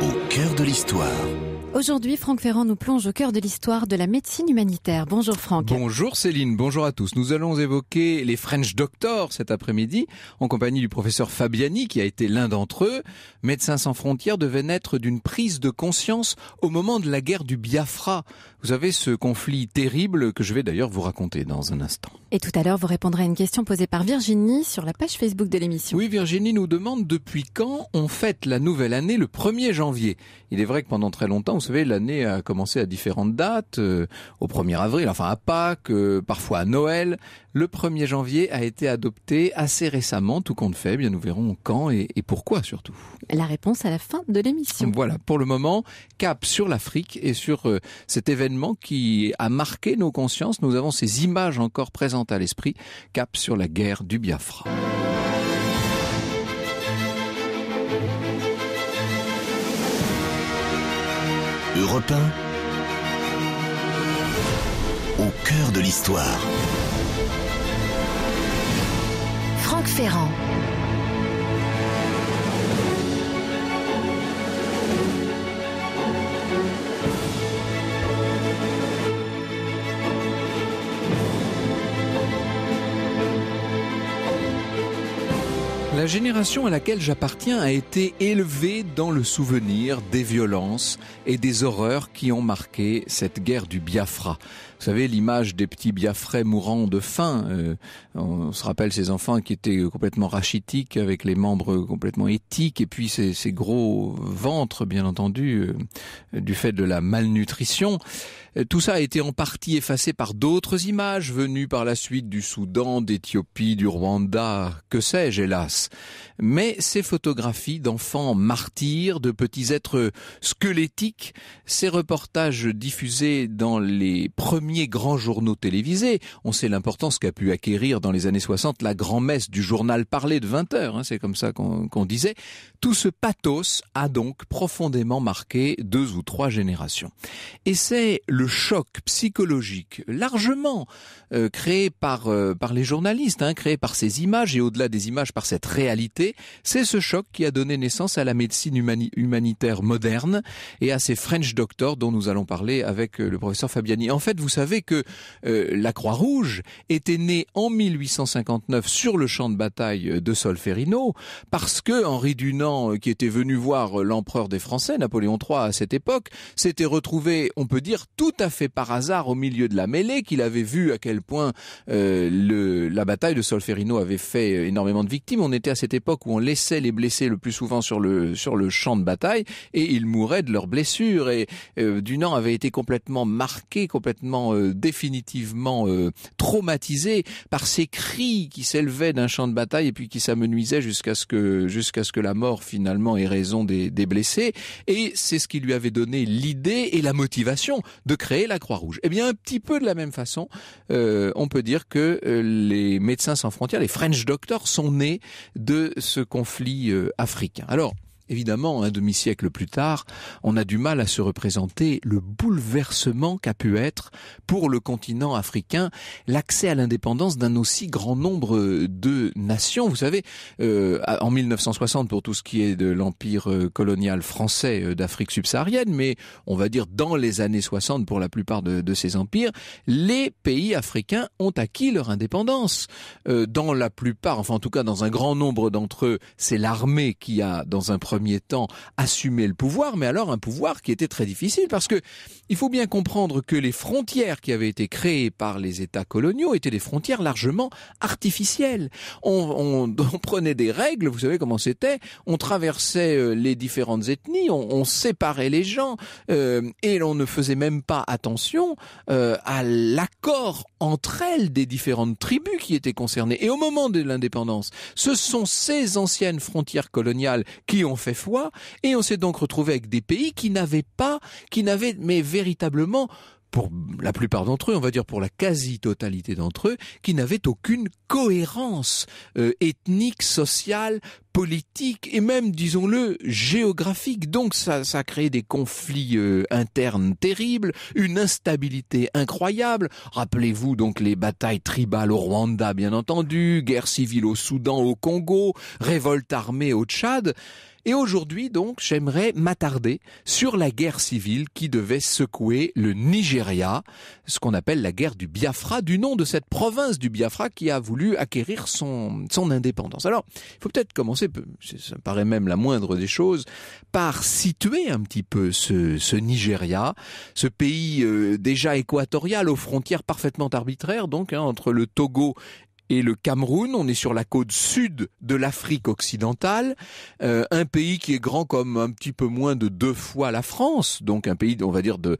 au cœur de l'histoire. Aujourd'hui, Franck Ferrand nous plonge au cœur de l'histoire de la médecine humanitaire. Bonjour Franck. Bonjour Céline, bonjour à tous. Nous allons évoquer les French Doctors cet après-midi en compagnie du professeur Fabiani qui a été l'un d'entre eux. Médecins sans frontières devait naître d'une prise de conscience au moment de la guerre du Biafra. Vous avez ce conflit terrible que je vais d'ailleurs vous raconter dans un instant. Et tout à l'heure, vous répondrez à une question posée par Virginie sur la page Facebook de l'émission. Oui, Virginie nous demande depuis quand on fête la nouvelle année le 1er janvier. Il est vrai que pendant très longtemps, vous savez, l'année a commencé à différentes dates, euh, au 1er avril, enfin à Pâques, euh, parfois à Noël. Le 1er janvier a été adopté assez récemment, tout compte fait. Eh bien, nous verrons quand et, pourquoi surtout. La réponse à la fin de l'émission. Voilà, pour le moment, cap sur l'Afrique et sur euh, cet événement qui a marqué nos consciences. Nous avons ces images encore présentes à l'esprit. Cap sur la guerre du Biafra. Europe 1, au cœur de l'histoire. Franck Ferrand. La génération à laquelle j'appartiens a été élevée dans le souvenir des violences et des horreurs qui ont marqué cette guerre du Biafra. Vous savez, l'image des petits Biafrais mourants de faim. Euh, on se rappelle ces enfants qui étaient complètement rachitiques, avec les membres complètement éthiques, et puis ces, gros ventres, bien entendu, euh, du fait de la malnutrition. Euh, tout ça a été en partie effacé par d'autres images venues par la suite du Soudan, d'Éthiopie, du Rwanda, que sais-je, hélas. Mais ces photographies d'enfants martyrs, de petits êtres squelettiques, ces reportages diffusés dans les premiers premier grands journaux télévisés. On sait l'importance qu'a pu acquérir dans les années 60 la grand-messe du journal parlé de 20 heures, hein, c'est comme ça qu'on disait. Tout ce pathos a donc profondément marqué deux ou trois générations. Et c'est le choc psychologique largement euh, créé par, euh, par les journalistes, hein, créé par ces images et au-delà des images par cette réalité, c'est ce choc qui a donné naissance à la médecine humanitaire moderne et à ces French doctors dont nous allons parler avec euh, le professeur Fabiani. En fait, vous savez que euh, la Croix-Rouge était née en 1859 sur le champ de bataille euh, de Solferino parce que Henri Dunant, euh, qui était venu voir l'empereur des Français, Napoléon III à cette époque, s'était retrouvé, on peut dire, tout à fait par hasard au milieu de la mêlée, qu'il avait vu à quel point le, la bataille de Solferino avait fait énormément de victimes. On était à cette époque où on laissait les blessés le plus souvent sur le, sur le champ de bataille et ils mouraient de leurs blessures. Et Dunant avait été complètement marqué, complètement euh, définitivement euh, traumatisé par ces cris qui s'élevaient d'un champ de bataille et puis qui s'amenuisaient jusqu'à ce que jusqu'à ce que la mort finalement ait raison des, blessés. Et c'est ce qui lui avait donné l'idée et la motivation de créer la Croix-Rouge. Eh bien, un petit peu de la même façon, euh, on peut dire que les médecins sans frontières, les French Doctors, sont nés de ce conflit africain. Alors, Évidemment, un demi-siècle plus tard, on a du mal à se représenter le bouleversement qu'a pu être pour le continent africain l'accès à l'indépendance d'un aussi grand nombre de nations. Vous savez, euh, en 1960 pour tout ce qui est de l'empire euh, colonial français euh, d'Afrique subsaharienne, mais on va dire dans les années 60 pour la plupart de, ces empires, les pays africains ont acquis leur indépendance. dans la plupart, enfin en tout cas dans un grand nombre d'entre eux, c'est l'armée qui a dans un premier premier temps assumer le pouvoir, mais alors un pouvoir qui était très difficile parce que il faut bien comprendre que les frontières qui avaient été créées par les États coloniaux étaient des frontières largement artificielles. On, prenait des règles, vous savez comment c'était, on traversait euh, les différentes ethnies, on, on séparait les gens euh, et on ne faisait même pas attention euh, à l'accord entre elles des différentes tribus qui étaient concernées. Et au moment de l'indépendance, ce sont ces anciennes frontières coloniales qui ont fait et on s'est donc retrouvé avec des pays qui n'avaient pas, qui n'avaient mais véritablement pour la plupart d'entre eux, on va dire pour la quasi-totalité d'entre eux, qui n'avaient aucune cohérence euh, ethnique, sociale, politique et même, disons-le, géographique. Donc ça, ça a créé des conflits euh, internes terribles, une instabilité incroyable. Rappelez-vous donc les batailles tribales au Rwanda, bien entendu, guerre civile au Soudan, au Congo, révolte armée au Tchad. Et aujourd'hui, donc, j'aimerais m'attarder sur la guerre civile qui devait secouer le Nigeria, ce qu'on appelle la guerre du Biafra, du nom de cette province du Biafra qui a voulu acquérir son, indépendance. Alors, il faut peut-être commencer, ça me paraît même la moindre des choses, par situer un petit peu ce, Nigeria, ce pays euh, déjà équatorial aux frontières parfaitement arbitraires, donc, hein, entre le Togo et le Cameroun. On est sur la côte sud de l'Afrique occidentale, euh, un pays qui est grand comme un petit peu moins de deux fois la France, donc un pays, on va dire, de,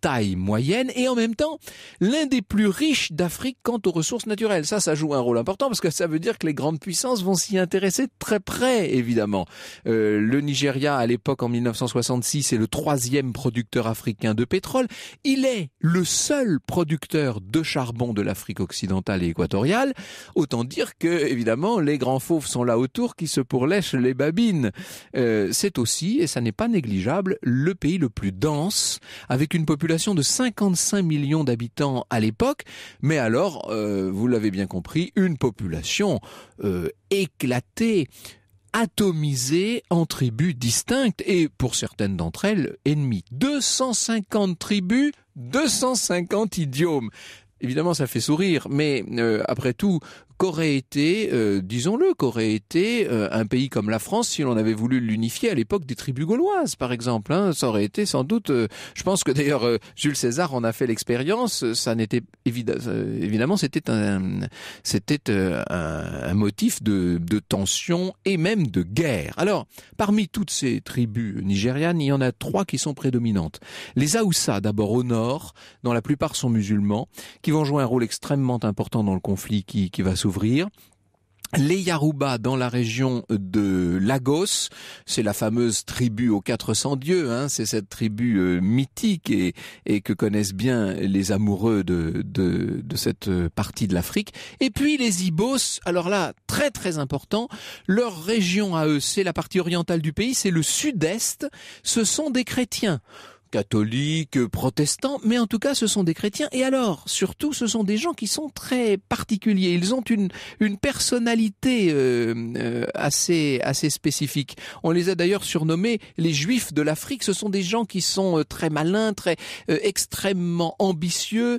taille moyenne, et en même temps, l'un des plus riches d'Afrique quant aux ressources naturelles. Ça, ça joue un rôle important parce que ça veut dire que les grandes puissances vont s'y intéresser très près, évidemment. Euh, le Nigeria, à l'époque, en 1966, est le troisième producteur africain de pétrole. Il est le seul producteur de charbon de l'Afrique occidentale et équatoriale. Autant dire que, évidemment, les grands fauves sont là autour qui se pourlèchent les babines. Euh, c'est aussi, et ça n'est pas négligeable, le pays le plus dense, avec une population de 55 millions d'habitants à l'époque, mais alors, euh, vous l'avez bien compris, une population euh, éclatée, atomisée, en tribus distinctes et pour certaines d'entre elles ennemies. 250 tribus, 250 idiomes. Évidemment, ça fait sourire, mais euh, après tout, qu'aurait été, euh, disons-le, qu'aurait été euh, un pays comme la France si l'on avait voulu l'unifier à l'époque des tribus gauloises, par exemple. Hein. Ça aurait été sans doute. Euh, je pense que d'ailleurs Jules César en a fait l'expérience. Ça n'était évidemment c'était un c'était un, motif de, de tension et même de guerre. Alors parmi toutes ces tribus nigérianes, il y en a trois qui sont prédominantes. Les Haoussa, d'abord au nord, dont la plupart sont musulmans, qui vont jouer un rôle extrêmement important dans le conflit qui, qui va se les Yaruba dans la région de Lagos, c'est la fameuse tribu aux 400 dieux, hein. c'est cette tribu euh, mythique et, que connaissent bien les amoureux de, de cette euh, partie de l'Afrique. Et puis les Ibos, alors là, très très important, leur région à eux, c'est la partie orientale du pays, c'est le sud-est, ce sont des chrétiens catholiques, euh, protestants, mais en tout cas ce sont des chrétiens. Et alors, surtout, ce sont des gens qui sont très particuliers. Ils ont une, une personnalité euh, euh, assez, assez spécifique. On les a d'ailleurs surnommés les juifs de l'Afrique. Ce sont des gens qui sont très malins, très extrêmement ambitieux,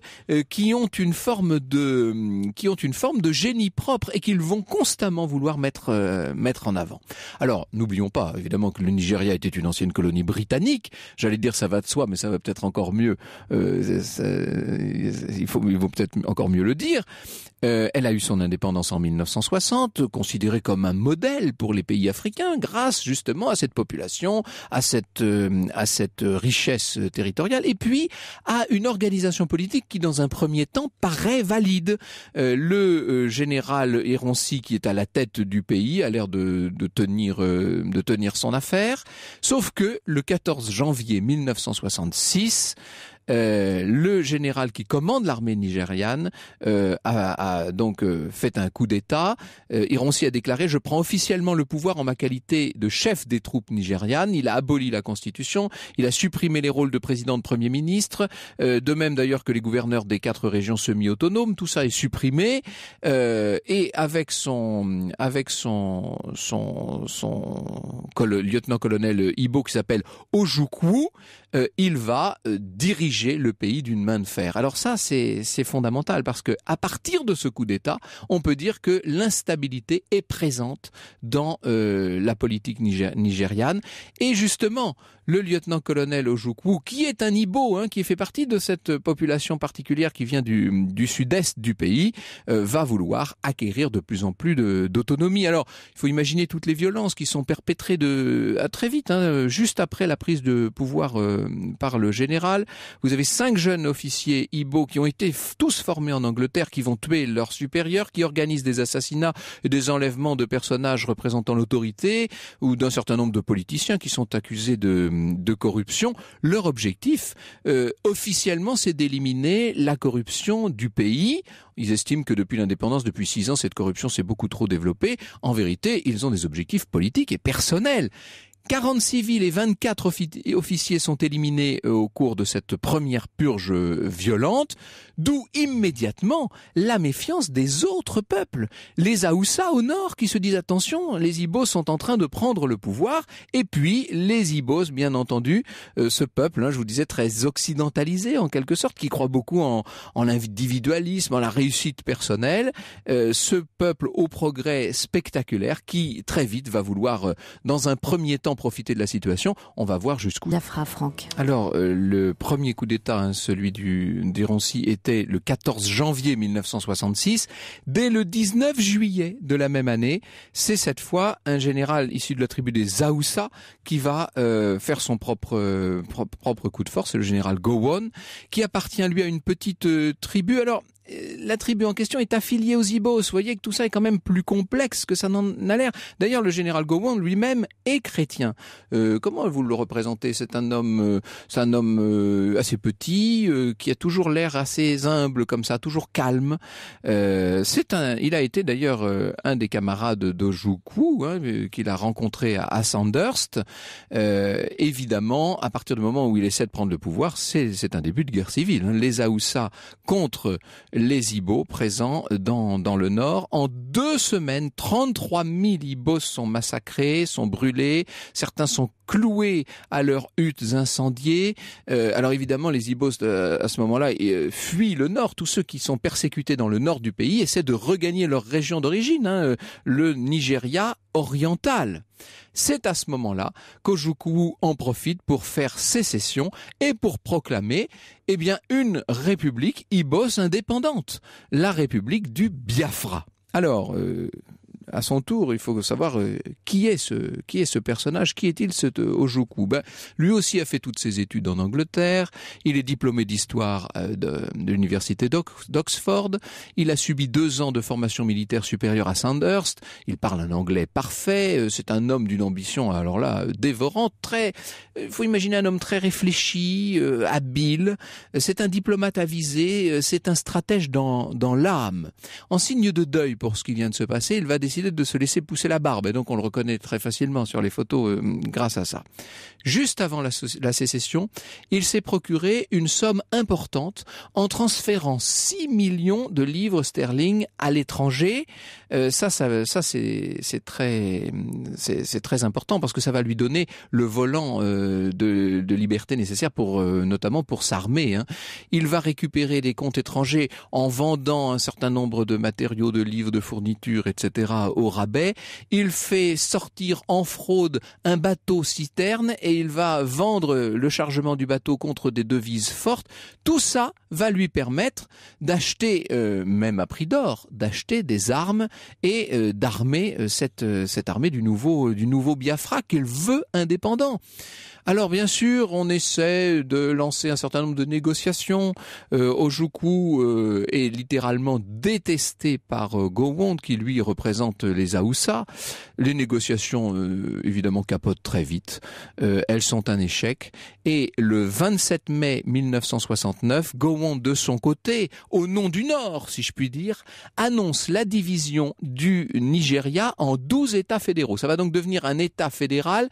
qui ont une forme de hum, qui ont une forme de génie propre et qu'ils vont constamment vouloir mettre mettre en avant. Alors, n'oublions pas évidemment que le Nigeria était une ancienne colonie britannique. J'allais dire ça va de soi, mais ça va peut-être encore mieux. Euh, il faut, il vaut peut-être encore mieux le dire. Euh, elle a eu son indépendance en 1960, considérée comme un modèle pour les pays africains, grâce justement à cette population, à cette, euh, à cette richesse territoriale, et puis à une organisation politique qui, dans un premier temps, paraît valide. Euh, le général Héroncy, qui est à la tête du pays, a l'air de, tenir, de tenir son affaire, sauf que le 14 janvier 1966, euh, le général qui commande l'armée nigériane euh, a, donc euh, fait un coup d'État. Ironsi a déclaré Je prends officiellement le pouvoir en ma qualité de chef des troupes nigérianes. Il a aboli la Constitution, il a supprimé les rôles de président, de premier ministre, de même d'ailleurs que les gouverneurs des quatre régions semi-autonomes. Tout ça est supprimé et avec son avec son son, son lieutenant-colonel Ibo qui s'appelle Ojukwu, euh, il va euh, diriger le pays d'une main de fer. Alors ça, c'est fondamental parce que à partir de ce coup d'État, on peut dire que l'instabilité est présente dans euh, la politique nigériane. Et justement, le lieutenant-colonel Ojukwu, qui est un Ibo, hein, qui fait partie de cette population particulière qui vient du, sud-est du pays, va vouloir acquérir de plus en plus d'autonomie. Alors, il faut imaginer toutes les violences qui sont perpétrées de à très vite, hein, juste après la prise de pouvoir euh, par le général. Vous avez cinq jeunes officiers Ibo qui ont été tous formés en Angleterre, qui vont tuer leurs supérieurs, qui organisent des assassinats et des enlèvements de personnages représentant l'autorité ou d'un certain nombre de politiciens qui sont accusés de, corruption. Leur objectif, euh, officiellement, c'est d'éliminer la corruption du pays. Ils estiment que depuis l'indépendance, depuis six ans, cette corruption s'est beaucoup trop développée. En vérité, ils ont des objectifs politiques et personnels. 40 civils et 24 officiers sont éliminés euh, au cours de cette première purge euh, violente, d'où immédiatement la méfiance des autres peuples. Les Aoussa au nord qui se disent attention, les Ibos sont en train de prendre le pouvoir, et puis les Ibos, bien entendu, euh, ce peuple, hein, je vous disais, très occidentalisé en quelque sorte, qui croit beaucoup en, l'individualisme, en la réussite personnelle, ce peuple au progrès spectaculaire qui très vite va vouloir, dans un premier temps, profiter de la situation. On va voir jusqu'où. Alors, euh, le premier coup d'État, hein, celui du d'Ironsi, était le 14 janvier 1966. Dès le 19 juillet de la même année, c'est cette fois un général issu de la tribu des Zaoussa qui va euh, faire son propre, euh, propre, coup de force, le général Gowon, qui appartient lui à une petite tribu. Alors, la tribu en question est affiliée aux Ibos. Vous voyez que tout ça est quand même plus complexe que ça n'en a l'air. D'ailleurs, le général Gowon lui-même est chrétien. Euh, comment vous le représentez C'est un homme, euh, homme euh, assez petit, qui a toujours l'air assez humble comme ça, toujours calme. c'est un, il a été d'ailleurs un des camarades d'Ojuku hein, qu'il a rencontré à, Sandhurst. évidemment, à partir du moment où il essaie de prendre le pouvoir, c'est un début de guerre civile. Les Aoussa contre les Ibos présents dans, dans le Nord. En deux semaines, 33 000 Ibos sont massacrés, sont brûlés, certains sont cloués à leurs huttes incendiées. Euh, alors évidemment, les Ibos euh, à ce moment-là euh, fuient le nord. Tous ceux qui sont persécutés dans le nord du pays essaient de regagner leur région d'origine, hein, le Nigeria oriental. C'est à ce moment-là qu'Ojuku en profite pour faire sécession et pour proclamer eh bien, une république ibos indépendante, la république du Biafra. Alors, à son tour, il faut savoir euh, qui est ce qui est ce personnage, qui est-il ce euh, Ojoku ben, lui aussi a fait toutes ses études en Angleterre. Il est diplômé d'histoire euh, de, l'université d'Oxford. Il a subi deux ans de formation militaire supérieure à Sandhurst. Il parle un anglais parfait. C'est un homme d'une ambition alors là dévorante. Très, il faut imaginer un homme très réfléchi, habile. C'est un diplomate avisé. C'est un stratège dans dans l'âme. En signe de deuil pour ce qui vient de se passer, il va décider de se laisser pousser la barbe, et donc on le reconnaît très facilement sur les photos euh, grâce à ça. Juste avant la, sécession, il s'est procuré une somme importante en transférant 6 millions de livres sterling à l'étranger. Euh, ça, ça, ça c'est très, c'est très important parce que ça va lui donner le volant euh, de, liberté nécessaire pour, notamment pour s'armer. Hein. Il va récupérer des comptes étrangers en vendant un certain nombre de matériaux, de livres, de fournitures, etc au rabais. Il fait sortir en fraude un bateau citerne et il va vendre le chargement du bateau contre des devises fortes. Tout ça va lui permettre d'acheter, euh, même à prix d'or, d'acheter des armes et euh, d'armer euh, cette, cette armée du nouveau, du nouveau Biafra qu'il veut indépendant. Alors bien sûr, on essaie de lancer un certain nombre de négociations. Euh, euh est littéralement détesté par euh, Gowon, qui lui représente les Aoussa. Les négociations, euh, évidemment, capotent très vite. elles sont un échec. Et le 27 mai 1969, Gowon, de son côté, au nom du Nord, si je puis dire, annonce la division du Nigeria en 12 États fédéraux. Ça va donc devenir un État fédéral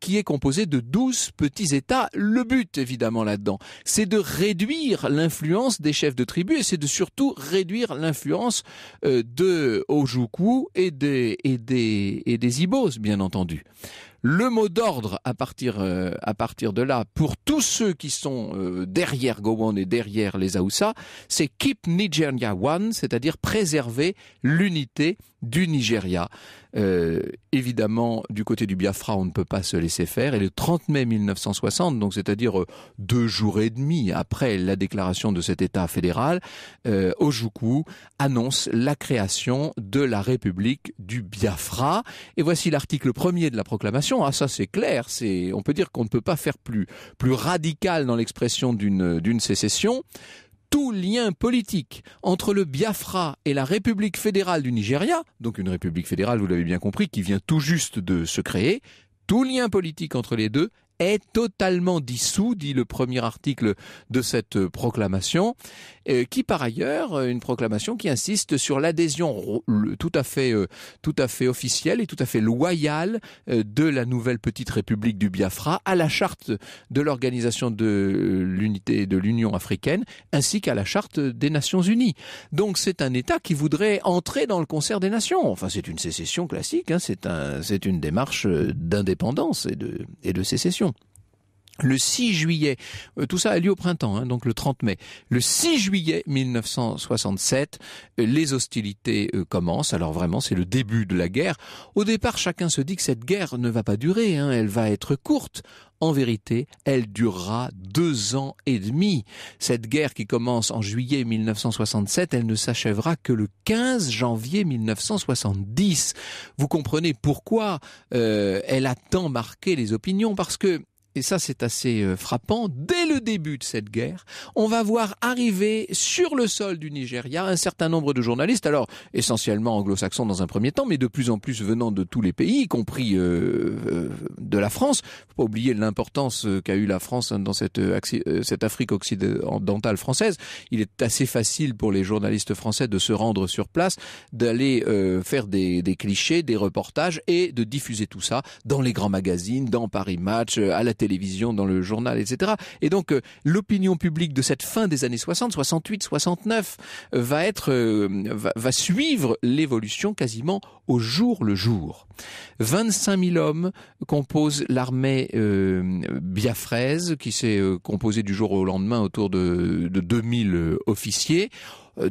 qui est composé de 12 petits États. Le but, évidemment, là-dedans, c'est de réduire l'influence des chefs de tribu et c'est de surtout réduire l'influence euh, de Ojukwu et des, et des, Ibos, bien entendu. Le mot d'ordre euh, à partir de là pour tous ceux qui sont euh, derrière Gowon et derrière les Aoussa, c'est Keep Nigeria One, c'est-à-dire préserver l'unité du Nigeria. Euh, évidemment, du côté du Biafra, on ne peut pas se laisser faire. Et le 30 mai 1960, donc c'est-à-dire euh, deux jours et demi après la déclaration de cet État fédéral, euh, Ojukwu annonce la création de la République du Biafra. Et voici l'article premier de la proclamation. Ah, ça c'est clair. C'est, on peut dire qu'on ne peut pas faire plus plus radical dans l'expression d'une d'une sécession tout lien politique entre le Biafra et la République fédérale du Nigeria, donc une République fédérale, vous l'avez bien compris, qui vient tout juste de se créer, tout lien politique entre les deux est totalement dissous, dit le premier article de cette euh, proclamation, euh, qui par ailleurs, euh, une proclamation qui insiste sur l'adhésion tout à fait, tout à fait officielle et tout à fait loyale de la nouvelle petite république du Biafra à la charte de l'organisation de l'unité de l'Union africaine ainsi qu'à la charte des Nations Unies. Donc c'est un État qui voudrait entrer dans le concert des nations. Enfin c'est une sécession classique, hein, c'est un, c'est une démarche d'indépendance et de, et de sécession. Le 6 juillet, euh, tout ça a lieu au printemps, hein, donc le 30 mai. Le 6 juillet 1967, euh, les hostilités euh, commencent. Alors vraiment, c'est le début de la guerre. Au départ, chacun se dit que cette guerre ne va pas durer, hein, elle va être courte. En vérité, elle durera deux ans et demi. Cette guerre qui commence en juillet 1967, elle ne s'achèvera que le 15 janvier 1970. Vous comprenez pourquoi elle a tant marqué les opinions, parce que et ça c'est assez euh, frappant, dès le début de cette guerre, on va voir arriver sur le sol du Nigeria un certain nombre de journalistes, alors essentiellement anglo-saxons dans un premier temps, mais de plus en plus venant de tous les pays, y compris euh, euh, de la France. Faut pas oublier l'importance qu'a eu la France hein, dans cette, cette Afrique occidentale française. Il est assez facile pour les journalistes français de se rendre sur place, d'aller faire des, des clichés, des reportages et de diffuser tout ça dans les grands magazines, dans Paris Match, à la télé télévision, dans le journal, etc. Et donc euh, l'opinion publique de cette fin des années 60, 68, 69 va être euh, va, suivre l'évolution quasiment au jour le jour. 25 000 hommes composent l'armée euh, biafraise qui s'est composée du jour au lendemain autour de, de 2000 officiers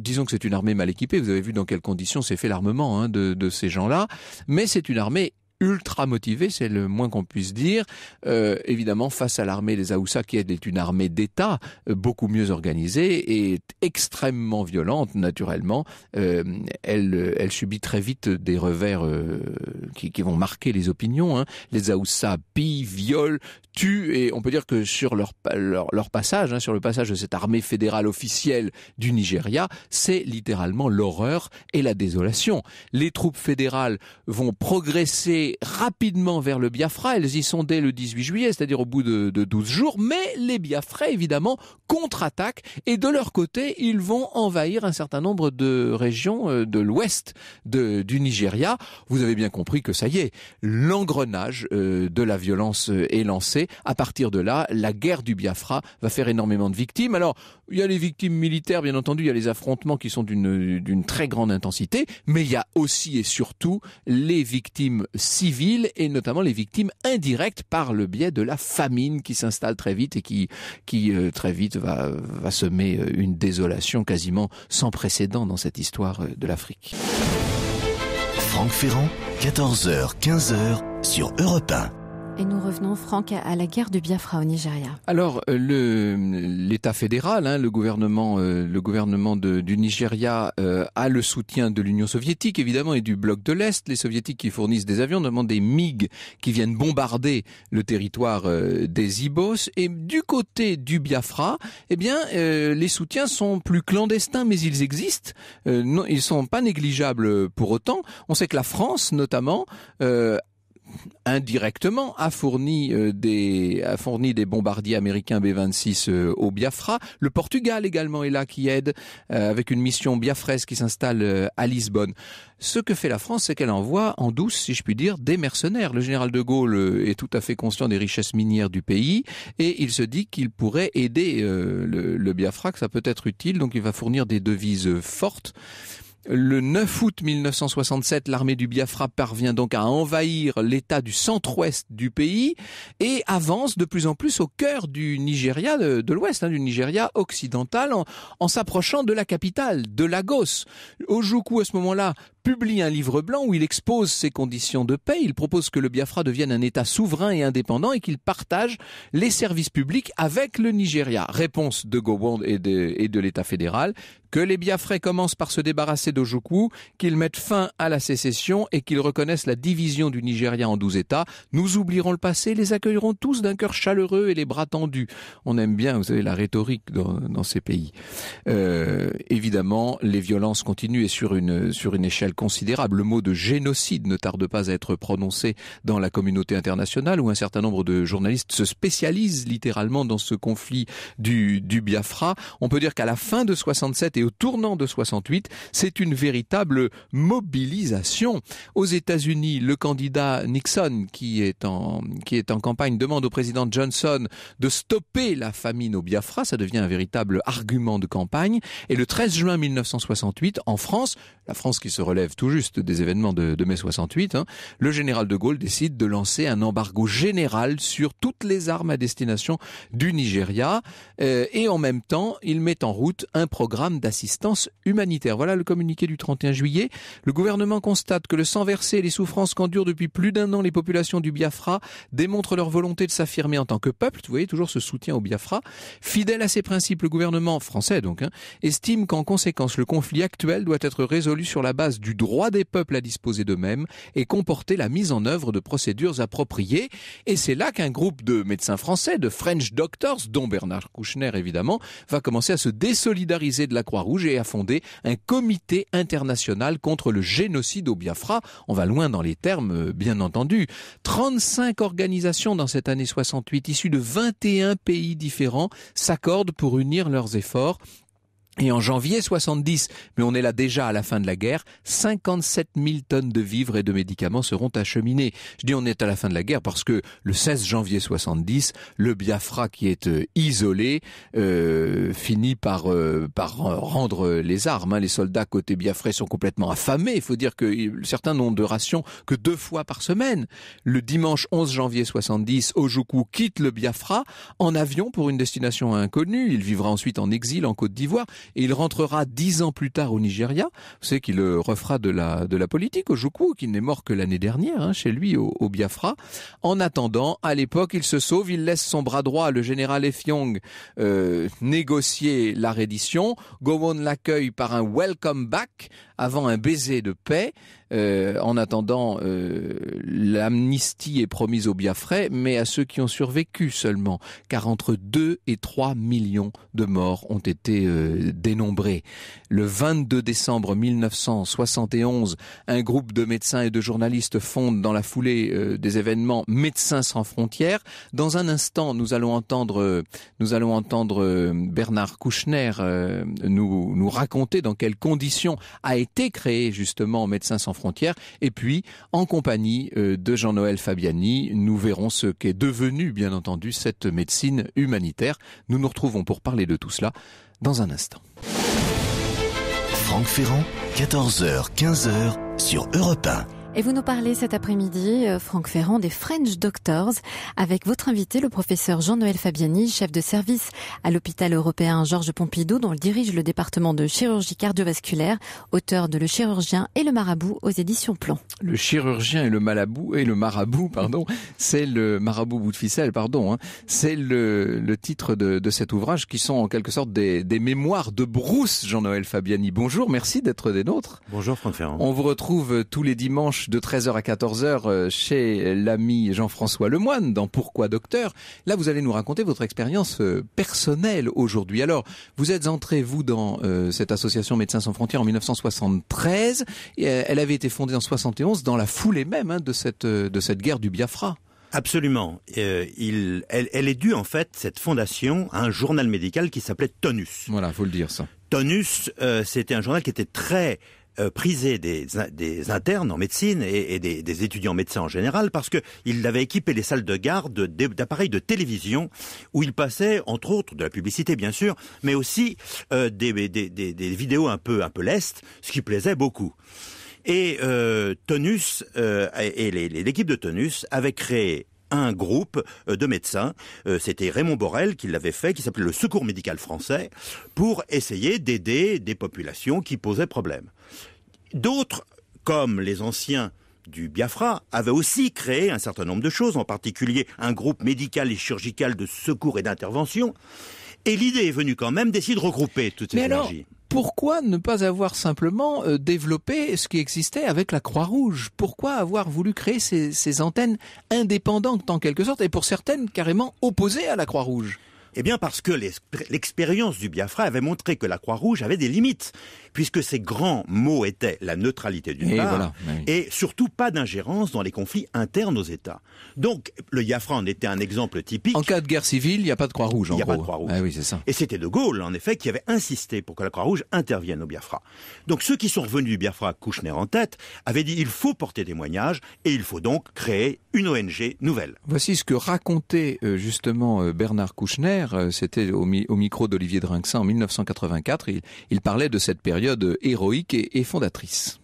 disons que c'est une armée mal équipée. Vous avez vu dans quelles conditions s'est fait l'armement hein, de, de, ces gens-là, mais c'est une armée ultra motivé c'est le moins qu'on puisse dire. Euh, évidemment, face à l'armée des Aoussa, qui est une armée d'État euh, beaucoup mieux organisée et extrêmement violente, naturellement, euh, elle, elle subit très vite des revers qui, qui, vont marquer les opinions. Hein. Les Aoussa pillent, violent, et on peut dire que sur leur, leur, passage, hein, sur le passage de cette armée fédérale officielle du Nigeria, c'est littéralement l'horreur et la désolation. Les troupes fédérales vont progresser rapidement vers le Biafra, elles y sont dès le 18 juillet, c'est-à-dire au bout de, de 12 jours, mais les Biafrais évidemment contre-attaquent et de leur côté, ils vont envahir un certain nombre de régions euh, de l'ouest du Nigeria. Vous avez bien compris que ça y est, l'engrenage euh, de la violence euh, est lancé à partir de là, la guerre du Biafra va faire énormément de victimes. Alors, il y a les victimes militaires, bien entendu, il y a les affrontements qui sont d'une très grande intensité, mais il y a aussi et surtout les victimes civiles et notamment les victimes indirectes par le biais de la famine qui s'installe très vite et qui, euh, très vite va, va semer euh, une désolation quasiment sans précédent dans cette histoire euh, de l'Afrique. Franck Ferrand, 14h, 15h sur Europe 1. Et nous revenons, Franck, à la guerre du Biafra au Nigeria. Alors, euh, l'État fédéral, hein, le gouvernement, euh, le gouvernement du Nigeria euh, a le soutien de l'Union soviétique, évidemment, et du bloc de l'Est. Les soviétiques qui fournissent des avions, notamment des MiG, qui viennent bombarder le territoire des Ibos. Et du côté du Biafra, eh bien, les soutiens sont plus clandestins, mais ils existent. non, ils sont pas négligeables pour autant. On sait que la France, notamment, indirectement, a fourni, euh, des, a fourni des bombardiers américains B-26 euh, au Biafra. Le Portugal également est là qui aide euh, avec une mission biafraise qui s'installe à Lisbonne. Ce que fait la France, c'est qu'elle envoie en douce, si je puis dire, des mercenaires. Le général de Gaulle est tout à fait conscient des richesses minières du pays et il se dit qu'il pourrait aider le, le Biafra, que ça peut être utile, donc il va fournir des devises fortes. Le 9 août 1967, l'armée du Biafra parvient donc à envahir l'état du centre-ouest du pays et avance de plus en plus au cœur du Nigeria de, l'ouest, hein, du Nigeria occidental, en, s'approchant de la capitale, de Lagos. Ojukwu, à ce moment-là, publie un livre blanc où il expose ses conditions de paix. Il propose que le Biafra devienne un État souverain et indépendant et qu'il partage les services publics avec le Nigeria. Réponse de Gowon et de, et l'État fédéral que les Biafrais commencent par se débarrasser d'Ojukwu, qu'ils mettent fin à la sécession et qu'ils reconnaissent la division du Nigeria en douze États. Nous oublierons le passé, les accueillerons tous d'un cœur chaleureux et les bras tendus. On aime bien, vous savez, la rhétorique dans, ces pays. Euh, évidemment, les violences continuent et sur une, sur une échelle considérable. Le mot de génocide ne tarde pas à être prononcé dans la communauté internationale où un certain nombre de journalistes se spécialisent littéralement dans ce conflit du, du Biafra. On peut dire qu'à la fin de 67 et au tournant de 68, c'est une véritable mobilisation. Aux États-Unis, le candidat Nixon, qui est en, qui est en campagne, demande au président Johnson de stopper la famine au Biafra. Ça devient un véritable argument de campagne. Et le 13 juin 1968, en France, la France qui se relève tout juste des événements de, mai 68, hein, le général de Gaulle décide de lancer un embargo général sur toutes les armes à destination du Nigeria euh, et en même temps, il met en route un programme d'assistance humanitaire. Voilà le communiqué du 31 juillet. Le gouvernement constate que le sang versé et les souffrances qu'endurent depuis plus d'un an les populations du Biafra démontrent leur volonté de s'affirmer en tant que peuple. Vous voyez toujours ce soutien au Biafra. Fidèle à ses principes, le gouvernement français donc hein, estime qu'en conséquence le conflit actuel doit être résolu sur la base du droit des peuples à disposer d'eux-mêmes et comporter la mise en œuvre de procédures appropriées. Et c'est là qu'un groupe de médecins français, de French Doctors, dont Bernard Kouchner évidemment, va commencer à se désolidariser de la Croix-Rouge et à fonder un comité international contre le génocide au Biafra. On va loin dans les termes, euh, bien entendu. 35 organisations dans cette année 68, issues de 21 pays différents, s'accordent pour unir leurs efforts et en janvier 70, mais on est là déjà à la fin de la guerre, 57 000 tonnes de vivres et de médicaments seront acheminées. Je dis on est à la fin de la guerre parce que le 16 janvier 70, le Biafra qui est euh, isolé euh, finit par euh, par rendre les armes. Hein. Les soldats côté Biafra sont complètement affamés. Il faut dire que certains n'ont de ration que deux fois par semaine. Le dimanche 11 janvier 70, Ojukwu quitte le Biafra en avion pour une destination inconnue. Il vivra ensuite en exil en Côte d'Ivoire il rentrera dix ans plus tard au Nigeria. Vous savez qu'il euh, refera de la, de la politique au Joukou, qui n'est mort que l'année dernière, hein, chez lui au, Biafra. En attendant, à l'époque, il se sauve, il laisse son bras droit, le général Effiong, euh, négocier la reddition. Gowon l'accueille par un welcome back avant un baiser de paix. Euh, en attendant, euh, l'amnistie est promise aux Biafrais, mais à ceux qui ont survécu seulement, car entre 2 et 3 millions de morts ont été euh, dénombrés. Le 22 décembre 1971, un groupe de médecins et de journalistes fonde dans la foulée des événements Médecins sans frontières. Dans un instant, nous allons entendre, nous allons entendre Bernard Kouchner nous, nous raconter dans quelles conditions a été été créé justement Médecins sans frontières. Et puis, en compagnie euh, de Jean-Noël Fabiani, nous verrons ce qu'est devenu, bien entendu, cette médecine humanitaire. Nous nous retrouvons pour parler de tout cela dans un instant. Franck Ferrand, 14h, 15h sur Europe et vous nous parlez cet après-midi, euh, Franck Ferrand, des French Doctors, avec votre invité, le professeur Jean-Noël Fabiani, chef de service à l'hôpital européen Georges Pompidou, dont il dirige le département de chirurgie cardiovasculaire, auteur de Le chirurgien et le marabout aux éditions Plan. Le chirurgien et le marabout, et le marabout, pardon, c'est le marabout bout de ficelle, pardon, hein. c'est le, le, titre de, de, cet ouvrage qui sont en quelque sorte des, des mémoires de Brousse, Jean-Noël Fabiani. Bonjour, merci d'être des nôtres. Bonjour Franck Ferrand. On vous retrouve tous les dimanches de 13h à 14h euh, chez l'ami Jean-François Lemoine dans Pourquoi Docteur. Là, vous allez nous raconter votre expérience euh, personnelle aujourd'hui. Alors, vous êtes entré, vous, dans euh, cette association Médecins sans frontières en 1973. Et elle avait été fondée en 71 dans la foulée même hein, de, cette, de cette guerre du Biafra. Absolument. elle, est due en fait, cette fondation, à un journal médical qui s'appelait Tonus. Voilà, faut le dire ça. Tonus, c'était un journal qui était très euh, prisé des, internes en médecine et, des, des, étudiants médecins en général parce qu'il avait équipé les salles de garde d'appareils de télévision où il passait, entre autres, de la publicité bien sûr, mais aussi euh, des, vidéos un peu, un peu lestes, ce qui plaisait beaucoup. Et euh, Tonus et l'équipe de Tonus avait créé un groupe euh, de médecins. Euh, c'était Raymond Borel qui l'avait fait, qui s'appelait le Secours médical français, pour essayer d'aider des populations qui posaient problème. D'autres, comme les anciens du Biafra avaient aussi créé un certain nombre de choses, en particulier un groupe médical et chirurgical de secours et d'intervention. Et l'idée est venue quand même d'essayer de regrouper toutes ces énergies pourquoi ne pas avoir simplement euh, développé ce qui existait avec la Croix-Rouge Pourquoi avoir voulu créer ces, antennes indépendantes en quelque sorte, et pour certaines carrément opposées à la Croix-Rouge eh bien parce que l'expérience du Biafra avait montré que la Croix-Rouge avait des limites puisque ces grands mots étaient la neutralité du eh, part, bah et surtout pas d'ingérence dans les conflits internes aux États. Donc, le Biafra en était un exemple typique. En cas de guerre civile, il n'y a pas de Croix-Rouge, en Il n'y a pas de Croix-Rouge. Ah, oui, c'est ça. Et c'était De Gaulle, en effet, qui avait insisté pour que la Croix-Rouge intervienne au Biafra. Donc, ceux qui sont revenus du Biafra, Kouchner en tête, avaient dit il faut porter témoignage et il faut donc créer une ONG nouvelle. Voici ce que racontait euh, justement euh, Bernard Kouchner, euh, c'était au, micro d'Olivier Drinxin en 1984, il parlait de cette période héroïque et, fondatrice.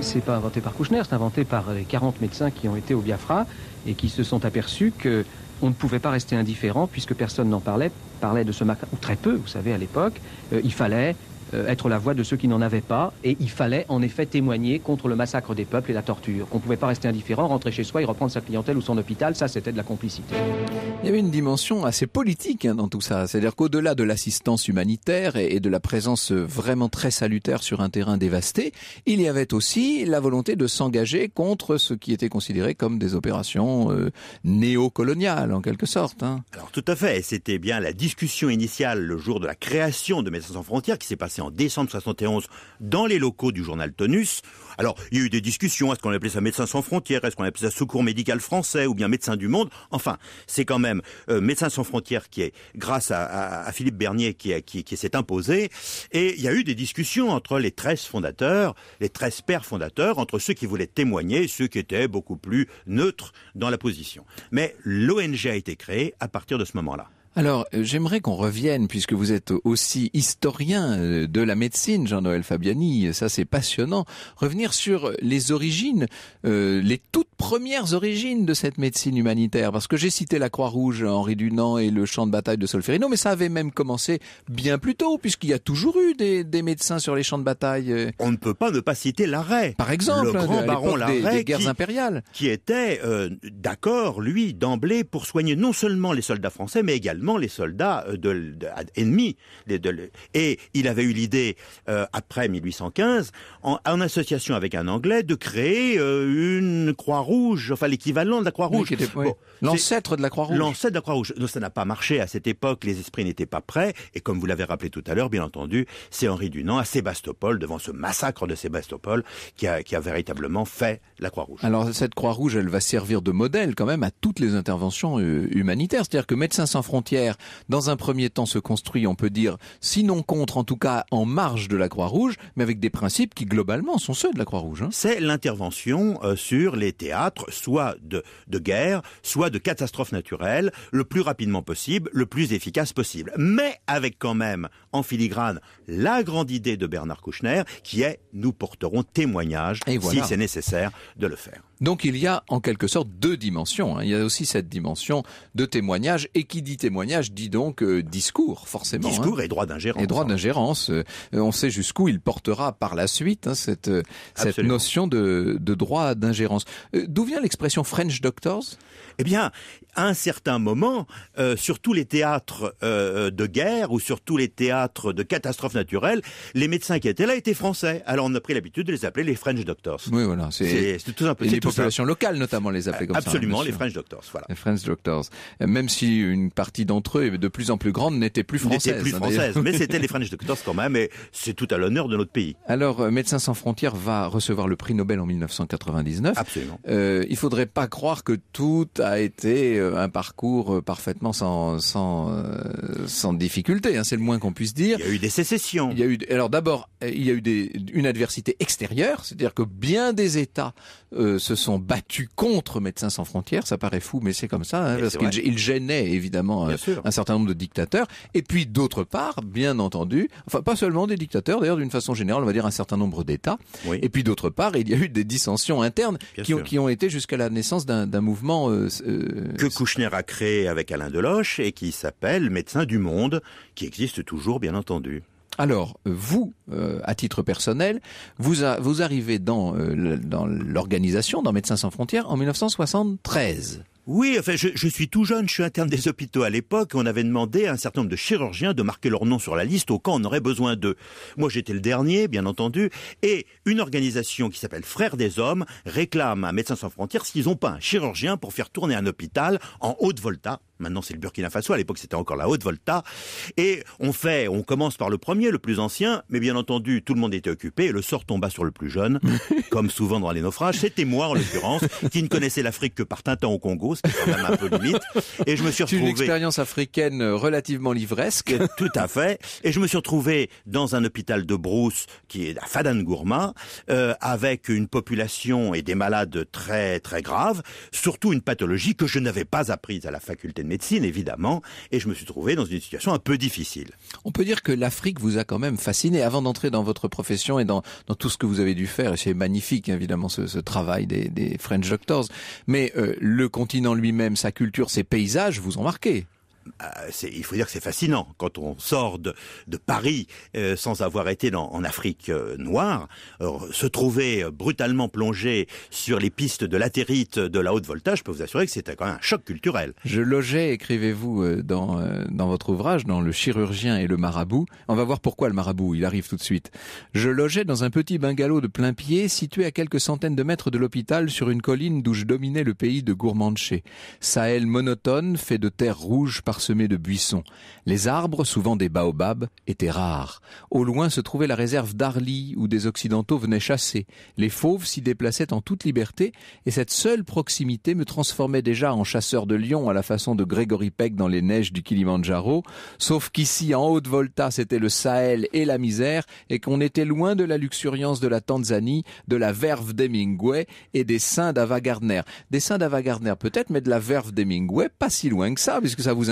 C'est pas inventé par Kouchner, c'est inventé par les 40 médecins qui ont été au Biafra et qui se sont aperçus que on ne pouvait pas rester indifférent puisque personne n'en parlait, parlait de ce massacre, ou très peu, vous savez, à l'époque. Euh, il fallait euh, être la voix de ceux qui n'en avaient pas et il fallait en effet témoigner contre le massacre des peuples et la torture. Qu'on ne pouvait pas rester indifférent, rentrer chez soi et reprendre sa clientèle ou son hôpital, ça c'était de la complicité. Il y avait une dimension assez politique hein, dans tout ça. C'est-à-dire qu'au-delà de l'assistance humanitaire et de la présence euh, vraiment très salutaire sur un terrain dévasté, il y avait aussi la volonté de s'engager contre ce qui était considéré comme des opérations euh, néocoloniales, en quelque sorte. Hein. Alors tout à fait. C'était bien la discussion initiale le jour de la création de Médecins sans frontières qui s'est passée en décembre 71 dans les locaux du journal Tonus alors, il y a eu des discussions, est-ce qu'on appelait ça Médecins sans frontières, est-ce qu'on appelait ça secours médical français ou bien Médecins du monde Enfin, c'est quand même euh, sans frontières qui est, grâce à, Philippe Bernier, qui, s'est imposé. Et il y a eu des discussions entre les 13 fondateurs, les 13 pères fondateurs, entre ceux qui voulaient témoigner et ceux qui étaient beaucoup plus neutres dans la position. Mais l'ONG a été créée à partir de ce moment-là. Alors, euh, j'aimerais qu'on revienne, puisque vous êtes aussi historien euh, de la médecine, Jean-Noël Fabiani, euh, ça c'est passionnant, revenir sur les origines, les toutes premières origines de cette médecine humanitaire, parce que j'ai cité la Croix-Rouge, Henri Dunant et le champ de bataille de Solferino, mais ça avait même commencé bien plus tôt, puisqu'il y a toujours eu des, médecins sur les champs de bataille. On ne peut pas ne pas citer l'arrêt. Par exemple, le grand baron des, guerres qui, impériales. Qui était d'accord, lui, d'emblée, pour soigner non seulement les soldats français, mais également les soldats euh, de, ennemis. et il avait eu l'idée, euh, après 1815, en, association avec un Anglais, de créer euh, une Croix-Rouge, enfin l'équivalent de la Croix-Rouge. L'ancêtre de la Croix-Rouge. L'ancêtre de la Croix-Rouge. ça n'a pas marché à cette époque, les esprits n'étaient pas prêts, et comme vous l'avez rappelé tout à l'heure, bien entendu, c'est Henri Dunant à Sébastopol, devant ce massacre de Sébastopol, qui a, qui a véritablement fait la Croix-Rouge. Alors cette Croix-Rouge, elle va servir de modèle quand même à toutes les interventions humanitaires, c'est-à-dire que Médecins sans frontières dans un premier temps, se construit, on peut dire, sinon contre, en tout cas en marge de la Croix-Rouge, mais avec des principes qui, globalement, sont ceux de la Croix-Rouge. Hein. C'est l'intervention euh, sur les théâtres, soit de, guerre, soit de catastrophes naturelles, le plus rapidement possible, le plus efficace possible. Mais avec quand même, en filigrane, la grande idée de Bernard Kouchner, qui est « nous porterons témoignage, si c'est nécessaire, de le faire ». Donc il y a en quelque sorte deux dimensions. Hein. Il y a aussi cette dimension de témoignage, et qui dit témoignage dit donc euh, discours, forcément. Discours hein. et droit d'ingérence. Et droit d'ingérence. Euh, on sait jusqu'où il portera par la suite hein, cette, cette notion de, de droit d'ingérence. Euh, d'où vient l'expression French Doctors eh bien, à un certain moment, euh, sur tous les théâtres euh, euh, de guerre ou sur tous les théâtres de catastrophes naturelles, les médecins qui étaient là étaient français. Alors on a pris l'habitude de les appeler les French Doctors. Oui, voilà. C'est tout un peu. Et les populations locales, notamment, les appelaient comme hein, Absolument, ça. Absolument, les French Doctors. Voilà. Les French Doctors. Même si une partie d'entre eux, de plus en plus grande, n'était plus française. N'était plus hein, française, mais c'était les French Doctors quand même, et c'est tout à l'honneur de notre pays. Alors, Médecins sans frontières va recevoir le prix Nobel en 1999. Absolument. Euh, il faudrait pas croire que tout a été euh, un parcours euh, parfaitement sans sans euh, sans difficulté. Hein, c'est le moins qu'on puisse dire. Il y a eu des sécessions. Il y a eu alors d'abord il y a eu une adversité extérieure, c'est-à-dire que bien des États se sont battus contre Médecins sans frontières. Ça paraît fou, mais c'est comme ça hein, parce qu'ils gênaient évidemment un, certain nombre de dictateurs. Et puis d'autre part, bien entendu, enfin pas seulement des dictateurs, d'ailleurs d'une façon générale, on va dire un certain nombre d'États. Et puis d'autre part, il y a eu des dissensions internes qui ont, qui ont, été jusqu'à la naissance d'un mouvement euh, que Kouchner a créé avec Alain Deloche et qui s'appelle Médecins du Monde, qui existe toujours, bien entendu. Alors, vous, euh, à titre personnel, vous, arrivez dans, euh, dans l'organisation, dans Médecins sans frontières, en 1973. Oui, enfin, je, je, suis tout jeune, je suis interne des hôpitaux à l'époque. On avait demandé à un certain nombre de chirurgiens de marquer leur nom sur la liste au cas on aurait besoin d'eux. Moi, j'étais le dernier, bien entendu. Et une organisation qui s'appelle Frères des Hommes réclame à Médecins sans frontières s'ils n'ont pas un chirurgien pour faire tourner un hôpital en haute volta Maintenant, c'est le Burkina Faso. À l'époque, c'était encore la Haute-Volta. Et on fait, on commence par le premier, le plus ancien. Mais bien entendu, tout le monde était occupé. Et le sort tomba sur le plus jeune, comme souvent dans les naufrages. C'était moi, en l'occurrence, qui ne connaissais l'Afrique que par Tintin au Congo, ce qui est quand même un peu limite. Et je me suis retrouvé. une expérience africaine euh, relativement livresque. Tout à fait. Et je me suis retrouvé dans un hôpital de Brousse, qui est à Fadan Gourma, euh, avec une population et des malades très, très graves. Surtout une pathologie que je n'avais pas apprise à la faculté médecine, évidemment, et je me suis trouvé dans une situation un peu difficile. On peut dire que l'Afrique vous a quand même fasciné avant d'entrer dans votre profession et dans, tout ce que vous avez dû faire. Et c'est magnifique, évidemment, ce, travail des, French Doctors. Mais euh, le continent lui-même, sa culture, ses paysages vous ont marqué. Euh, il faut dire que c'est fascinant quand on sort de, Paris euh, sans avoir été en Afrique euh, noire, se trouver brutalement plongé sur les pistes de l'atterrite de la haute voltage, je peux vous assurer que c'était quand même un choc culturel. Je logeais, écrivez-vous dans, dans votre ouvrage, dans Le chirurgien et le marabout. On va voir pourquoi le marabout, il arrive tout de suite. Je logeais dans un petit bungalow de plein pied situé à quelques centaines de mètres de l'hôpital sur une colline d'où je dominais le pays de Gourmandché. Sahel monotone, fait de terre rouge par semé de buissons. Les arbres, souvent des baobabs, étaient rares. Au loin se trouvait la réserve d'Arly où des Occidentaux venaient chasser. Les fauves s'y déplaçaient en toute liberté et cette seule proximité me transformait déjà en chasseur de lions à la façon de Grégory Peck dans les neiges du Kilimandjaro, sauf qu'ici en haute volta c'était le Sahel et la misère et qu'on était loin de la luxuriance de la Tanzanie, de la verve d'Hemingway et des saints d'Ava Gardner. Des saints d'Ava Gardner peut-être mais de la verve d'Hemingway pas si loin que ça puisque ça vous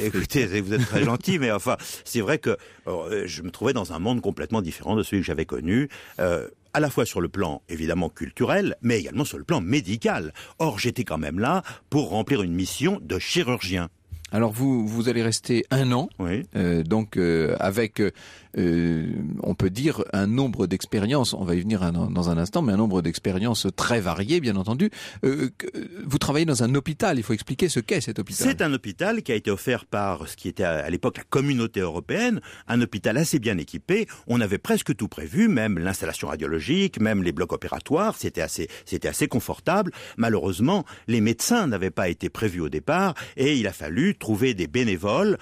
Écoutez, vous êtes très gentil, mais enfin, c'est vrai que oh, euh, je me trouvais dans un monde complètement différent de celui que j'avais connu. Euh, à la fois sur le plan évidemment culturel, mais également sur le plan médical. Or, j'étais quand même là pour remplir une mission de chirurgien. Alors vous vous allez rester un an, oui. Euh, donc euh, avec euh, on peut dire un nombre d'expériences. On va y venir dans un instant, mais un nombre d'expériences très variées, bien entendu. vous travaillez dans un hôpital. Il faut expliquer ce qu'est cet hôpital. C'est un hôpital qui a été offert par ce qui était à l'époque la Communauté européenne, un hôpital assez bien équipé. On avait presque tout prévu, même l'installation radiologique, même les blocs opératoires. C'était assez c'était assez confortable. Malheureusement, les médecins n'avaient pas été prévus au départ et il a fallu trouver des bénévoles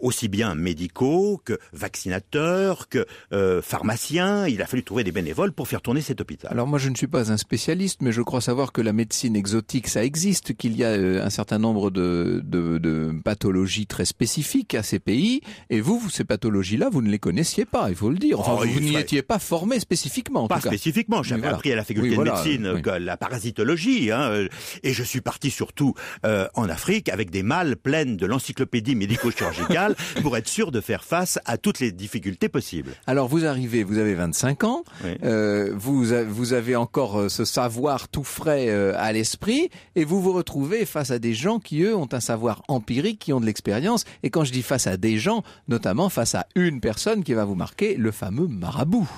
aussi bien médicaux que vaccinateurs, que euh, pharmaciens. Il a fallu trouver des bénévoles pour faire tourner cet hôpital. Alors moi, je ne suis pas un spécialiste, mais je crois savoir que la médecine exotique, ça existe, qu'il y a euh, un certain nombre de, de, de pathologies très spécifiques à ces pays. Et vous, vous ces pathologies-là, vous ne les connaissiez pas, il faut le dire. Enfin, oh, vous, n'y étiez pas formé spécifiquement. En pas tout cas. spécifiquement. J'avais appris à la faculté de médecine la parasitologie. Hein, euh, et je suis parti surtout euh, en Afrique avec des mâles pleines de l'encyclopédie médico-chirurgicale pour être sûr de faire face à toutes les difficultés possibles. Alors vous arrivez, vous avez 25 ans, euh, vous, vous avez encore euh, ce savoir tout frais euh, à l'esprit et vous vous retrouvez face à des gens qui eux ont un savoir empirique, qui ont de l'expérience et quand je dis face à des gens, notamment face à une personne qui va vous marquer, le fameux marabout.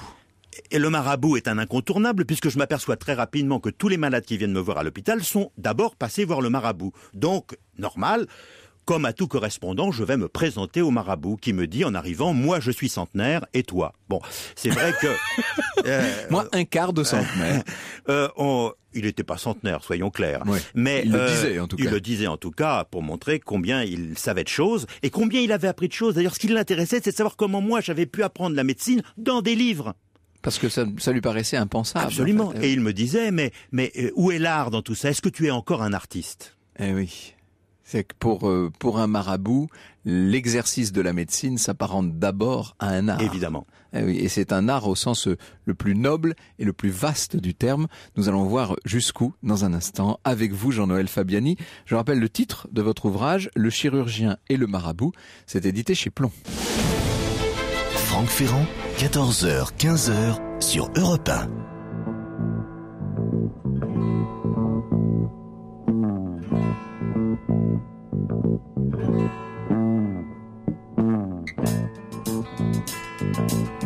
Et le marabout est un incontournable puisque je m'aperçois très rapidement que tous les malades qui viennent me voir à l'hôpital sont d'abord passés voir le marabout. Donc, normal, comme à tout correspondant, je vais me présenter au marabout qui me dit en arrivant, moi je suis centenaire et toi. Bon, c'est vrai que... Euh, moi un quart de centenaire. Euh, il n'était pas centenaire, soyons clairs. Mais il, le euh, disait, en tout cas. il le disait en tout cas pour montrer combien il savait de choses et combien il avait appris de choses. D'ailleurs, ce qui l'intéressait, c'est de savoir comment moi j'avais pu apprendre la médecine dans des livres. Parce que ça, lui paraissait impensable. Absolument. Hein. Et il me disait, mais, mais euh, où est l'art dans tout ça Est-ce que tu es encore un artiste Eh oui. C'est que pour, euh, pour un marabout, l'exercice de la médecine s'apparente d'abord à un art. Évidemment. Eh et c'est un art au sens euh, le plus noble et le plus vaste du terme. Nous allons voir jusqu'où dans un instant avec vous, Jean-Noël Fabiani. Je rappelle le titre de votre ouvrage, Le chirurgien et le marabout. C'est édité chez Plomb. Franck Ferrand, 14h, 15h sur Europe 1. Thank you.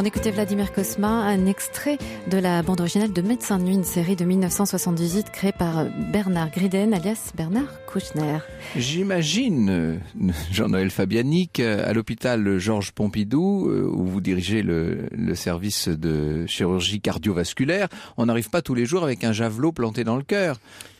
On écoutait Vladimir Kosma, un extrait de la bande originale de Médecins de Nuit, une série de 1978 créée par Bernard Griden, alias Bernard Kouchner. J'imagine, euh, Jean-Noël Fabiani, euh, à l'hôpital Georges Pompidou, euh, où vous dirigez le, le service de chirurgie cardiovasculaire, on n'arrive pas tous les jours avec un javelot planté dans le cœur.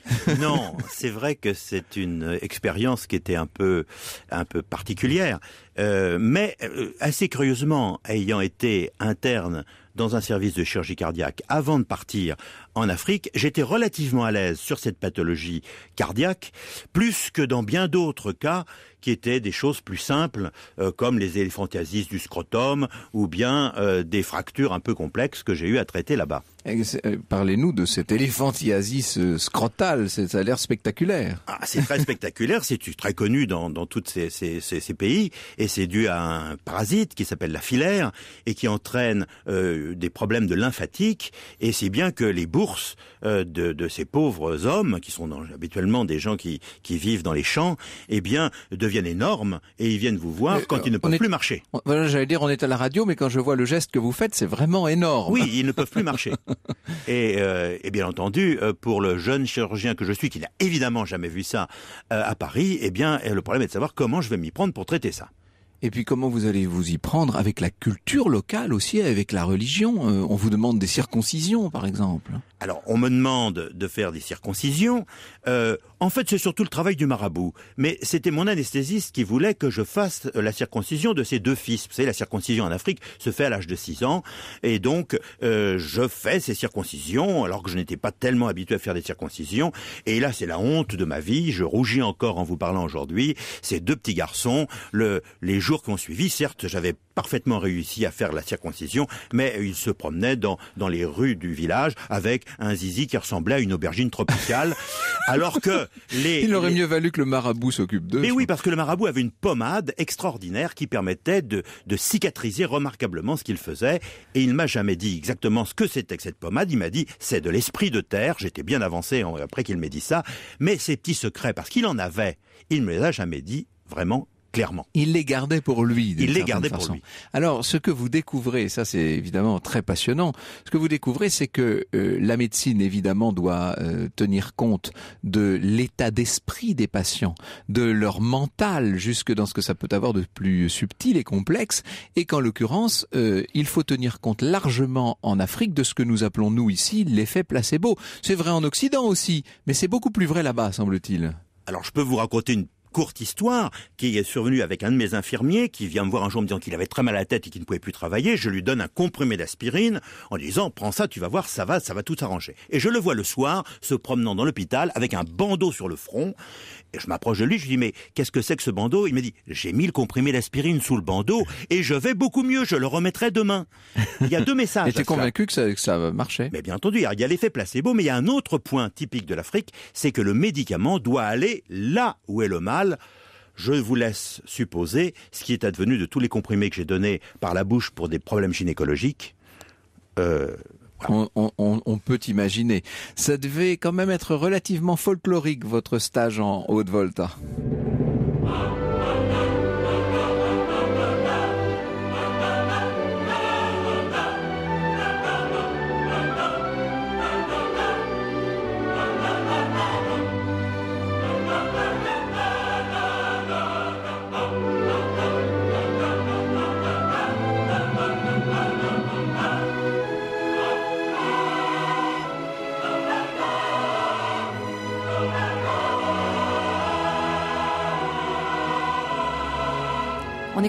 non, c'est vrai que c'est une expérience qui était un peu, un peu particulière. Euh, mais euh, assez curieusement, ayant été interne dans un service de chirurgie cardiaque avant de partir en Afrique, j'étais relativement à l'aise sur cette pathologie cardiaque, plus que dans bien d'autres cas qui étaient des choses plus simples, euh, comme les éléphantiasis du scrotum ou bien euh, des fractures un peu complexes que j'ai eu à traiter là-bas. Euh, parlez-nous de cette éléphantiasis scrotale, ça a l'air spectaculaire. Ah, c'est très spectaculaire, c'est très connu dans, dans tous ces, ces, pays, et c'est dû à un parasite qui s'appelle la filaire, et qui entraîne des problèmes de lymphatique, et c'est bien que les bourses de, de, ces pauvres hommes, qui sont habituellement des gens qui, qui vivent dans les champs, eh bien, de deviennent énormes et ils viennent vous voir quand euh, ils ne peuvent plus marcher. Voilà, j'allais dire, on est à la radio, mais quand je vois le geste que vous faites, c'est vraiment énorme. Oui, ils ne peuvent plus marcher. Euh, et, bien entendu, euh, pour le jeune chirurgien que je suis, qui n'a évidemment jamais vu ça à Paris, eh bien, le problème est de savoir comment je vais m'y prendre pour traiter ça. Et puis comment vous allez vous y prendre avec la culture locale aussi, avec la religion euh, On vous demande des circoncisions, par exemple. Alors, on me demande de faire des circoncisions. Euh, en fait, c'est surtout le travail du marabout. Mais c'était mon anesthésiste qui voulait que je fasse la circoncision de ses deux fils. Vous savez, la circoncision en Afrique se fait à l'âge de 6 ans. Et donc, euh, je fais ces circoncisions, alors que je n'étais pas tellement habitué à faire des circoncisions. Et là, c'est la honte de ma vie. Je rougis encore en vous parlant aujourd'hui. Ces deux petits garçons, le, les jours qu'on suivit, certes, j'avais parfaitement réussi à faire la circoncision, mais il se promenait dans, dans les rues du village avec un zizi qui ressemblait à une aubergine tropicale, alors que les... Il aurait mieux valu que le marabout s'occupe d'eux. Mais oui, parce que le marabout avait une pommade extraordinaire qui permettait de, de cicatriser remarquablement ce qu'il faisait, et il m'a jamais dit exactement ce que c'était que cette pommade, il m'a dit c'est de l'esprit de terre, j'étais bien avancé après qu'il m'ait dit ça, mais ces petits secrets, parce qu'il en avait, il me les a jamais dit vraiment clairement. Il les gardait pour lui. Il les gardait pour lui. Alors, ce que vous découvrez, ça c'est évidemment très passionnant, ce que vous découvrez, c'est que euh, la médecine, évidemment, doit euh, tenir compte de l'état d'esprit des patients, de leur mental, jusque dans ce que ça peut avoir de plus subtil et complexe, et qu'en l'occurrence, euh, il faut tenir compte largement en Afrique de ce que nous appelons, nous ici, l'effet placebo. C'est vrai en Occident aussi, mais c'est beaucoup plus vrai là-bas, semble-t-il. Alors je peux vous raconter une courte histoire qui est survenue avec un de mes infirmiers qui vient me voir un jour me disant qu'il avait très mal à la tête et qu'il ne pouvait plus travailler. Je lui donne un comprimé d'aspirine en disant prends ça, tu vas voir, ça va, ça va tout arranger. Et je le vois le soir se promenant dans l'hôpital avec un bandeau sur le front je m'approche de lui, je lui dis, mais qu'est-ce que c'est que ce bandeau Il me dit, j'ai mis le comprimé d'aspirine sous le bandeau et je vais beaucoup mieux, je le remettrai demain. Il y a deux messages. J'étais convaincu que ça, marchait. Mais bien entendu, il y a l'effet placebo, mais il y a un autre point typique de l'Afrique, c'est que le médicament doit aller là où est le mal. Je vous laisse supposer ce qui est advenu de tous les comprimés que j'ai donnés par la bouche pour des problèmes gynécologiques. Euh, on, on, peut imaginer. Ça devait quand même être relativement folklorique votre stage en Haute-Volta.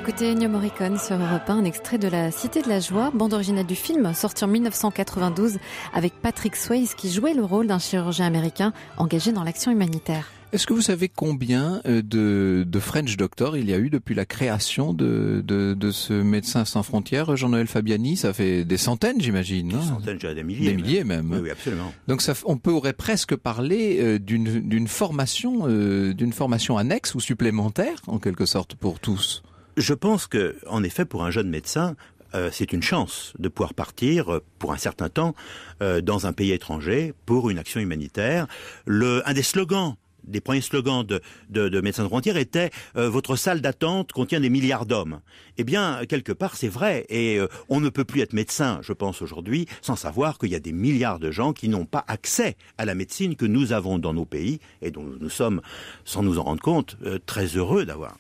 Écoutez Ennio Morricone sur Europe 1, un extrait de La Cité de la Joie, bande originale du film, sorti en 1992 avec Patrick Swayze qui jouait le rôle d'un chirurgien américain engagé dans l'action humanitaire. Est-ce que vous savez combien euh, de, French Doctors il y a eu depuis la création de, ce médecin sans frontières, Jean-Noël Fabiani Ça fait des centaines, j'imagine. Des centaines, des milliers. Des milliers même. Oui, absolument. Donc on peut, aurait presque parler euh, d'une formation, euh, d'une formation annexe ou supplémentaire, en quelque sorte, pour tous. Je pense que, en effet, pour un jeune médecin, euh, c'est une chance de pouvoir partir euh, pour un certain temps euh, dans un pays étranger pour une action humanitaire. un des slogans des premiers slogans de, de, de Médecins de Frontières était Votre salle d'attente contient des milliards d'hommes ⁇ Eh bien, quelque part, c'est vrai. Et on ne peut plus être médecin, je pense, aujourd'hui, sans savoir qu'il y a des milliards de gens qui n'ont pas accès à la médecine que nous avons dans nos pays et dont nous sommes, sans nous en rendre compte, très heureux d'avoir.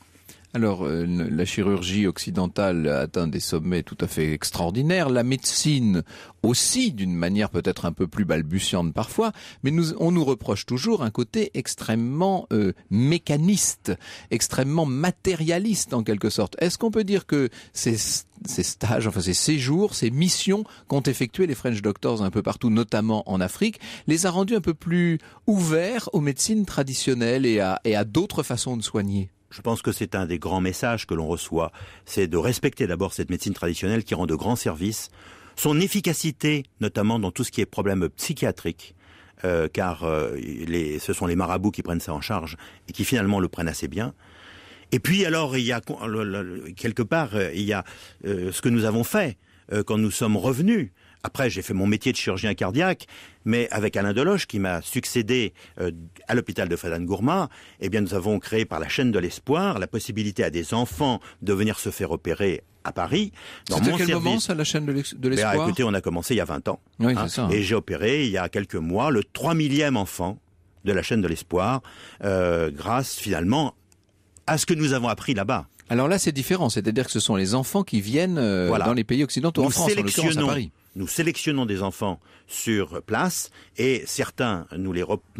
Alors, euh, la chirurgie occidentale atteint des sommets tout à fait extraordinaires. La médecine aussi, d'une manière peut-être un peu plus balbutiante parfois, mais on nous reproche toujours un côté extrêmement euh, mécaniste, extrêmement matérialiste en quelque sorte. Est-ce qu'on peut dire que ces, stages, enfin ces séjours, ces missions qu'ont effectuées les French Doctors un peu partout, notamment en Afrique, les a rendus un peu plus ouverts aux médecines traditionnelles et à d'autres façons de soigner je pense que c'est un des grands messages que l'on reçoit, c'est de respecter d'abord cette médecine traditionnelle qui rend de grands services, son efficacité notamment dans tout ce qui est problème psychiatrique, euh, car euh, ce sont les marabouts qui prennent ça en charge et qui finalement le prennent assez bien. Et puis alors il y a quelque part euh, il y a ce que nous avons fait quand nous sommes revenus après, j'ai fait mon métier de chirurgien cardiaque, mais avec Alain Deloche, qui m'a succédé euh, à l'hôpital de Fadane gourma eh bien, nous avons créé par la chaîne de l'espoir la possibilité à des enfants de venir se faire opérer à Paris. Dans mon à quel moment, ça, la chaîne de ben, l'espoir Écoutez, on a commencé il y a 20 ans. Hein, et j'ai opéré, il y a quelques mois, le 3 millième enfant de la chaîne de l'espoir, euh, grâce finalement à ce que nous avons appris là-bas. Alors là, c'est différent, c'est-à-dire que ce sont les enfants qui viennent euh, dans les pays occidentaux, en France, en à Paris nous sélectionnons des enfants sur place et certains, nous,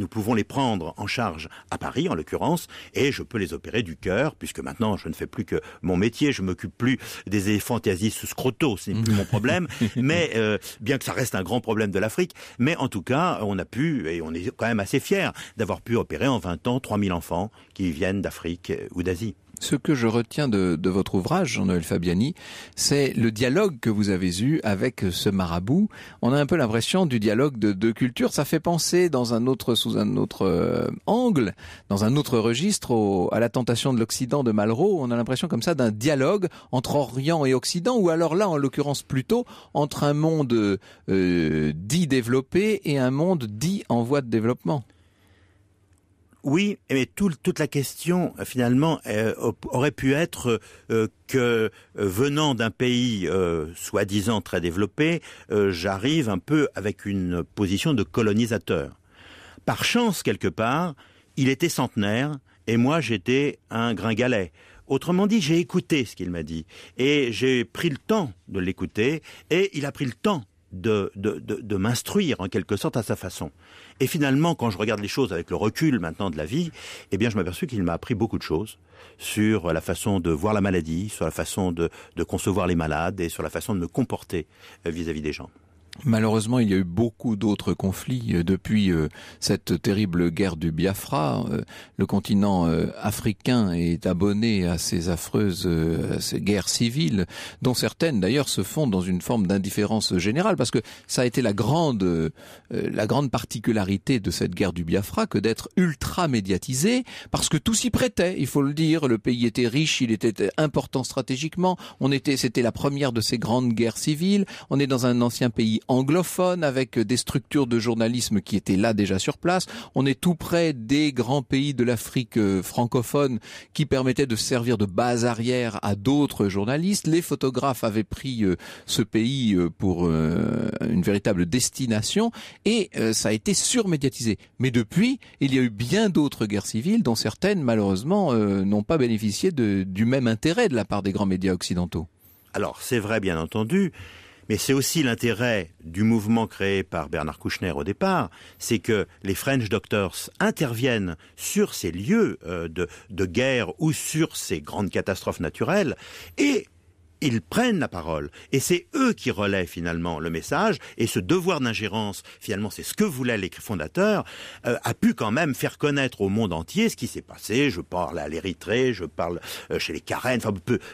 pouvons les prendre en charge à Paris, en l'occurrence, et je peux les opérer du cœur, puisque maintenant je ne fais plus que mon métier, je m'occupe plus des sous scroto, ce n'est plus mon problème, mais euh, bien que ça reste un grand problème de l'Afrique, mais en tout cas, on a pu, et on est quand même assez fiers d'avoir pu opérer en 20 ans 3000 enfants qui viennent d'Afrique euh, ou d'Asie ce que je retiens de, votre ouvrage, Jean-Noël Fabiani, c'est le dialogue que vous avez eu avec ce marabout. On a un peu l'impression du dialogue de deux cultures. Ça fait penser dans un autre, sous un autre euh, angle, dans un autre registre, à la tentation de l'Occident de Malraux. On a l'impression comme ça d'un dialogue entre Orient et Occident, ou alors là, en l'occurrence plutôt, entre un monde euh, dit développé et un monde dit en voie de développement. Oui, mais toute la question euh, finalement euh, aurait pu être euh, que venant d'un pays soi-disant très développé, j'arrive un peu avec une position de colonisateur. Par chance quelque part, il était centenaire et moi j'étais un gringalet. Autrement dit, j'ai écouté ce qu'il m'a dit et j'ai pris le temps de l'écouter et il a pris le temps de, de, de, m'instruire en quelque sorte à sa façon. Et finalement, quand je regarde les choses avec le recul maintenant de la vie, eh bien, je m'aperçus qu'il m'a appris beaucoup de choses sur la façon de voir la maladie, sur la façon de, de concevoir les malades et sur la façon de me comporter vis à -vis des gens. Malheureusement, il y a eu beaucoup d'autres conflits euh, depuis euh, cette terrible guerre du Biafra. Euh, le continent africain est abonné à ces affreuses ces guerres civiles, dont certaines d'ailleurs se font dans une forme d'indifférence générale, parce que ça a été la grande, la grande particularité de cette guerre du Biafra que d'être ultra médiatisée, parce que tout s'y prêtait. Il faut le dire, le pays était riche, il était important stratégiquement. On était, c'était la première de ces grandes guerres civiles. On est dans un ancien pays anglophone, avec des structures de journalisme qui étaient là déjà sur place. On est tout près des grands pays de l'Afrique euh, francophone qui permettaient de servir de base arrière à d'autres journalistes. Les photographes avaient pris euh, ce pays euh, pour une véritable destination et ça a été surmédiatisé. Mais depuis, il y a eu bien d'autres guerres civiles dont certaines, malheureusement, n'ont pas bénéficié du même intérêt de la part des grands médias occidentaux. Alors, c'est vrai, bien entendu, mais c'est aussi l'intérêt du mouvement créé par Bernard Kouchner au départ, c'est que les French Doctors interviennent sur ces lieux euh, de, guerre ou sur ces grandes catastrophes naturelles et ils prennent la parole. Et c'est eux qui relaient finalement le message. Et ce devoir d'ingérence, finalement, c'est ce que voulaient les fondateurs, euh, a pu quand même faire connaître au monde entier ce qui s'est passé. Je parle à l'Érythrée, je parle euh, chez les Carènes, enfin,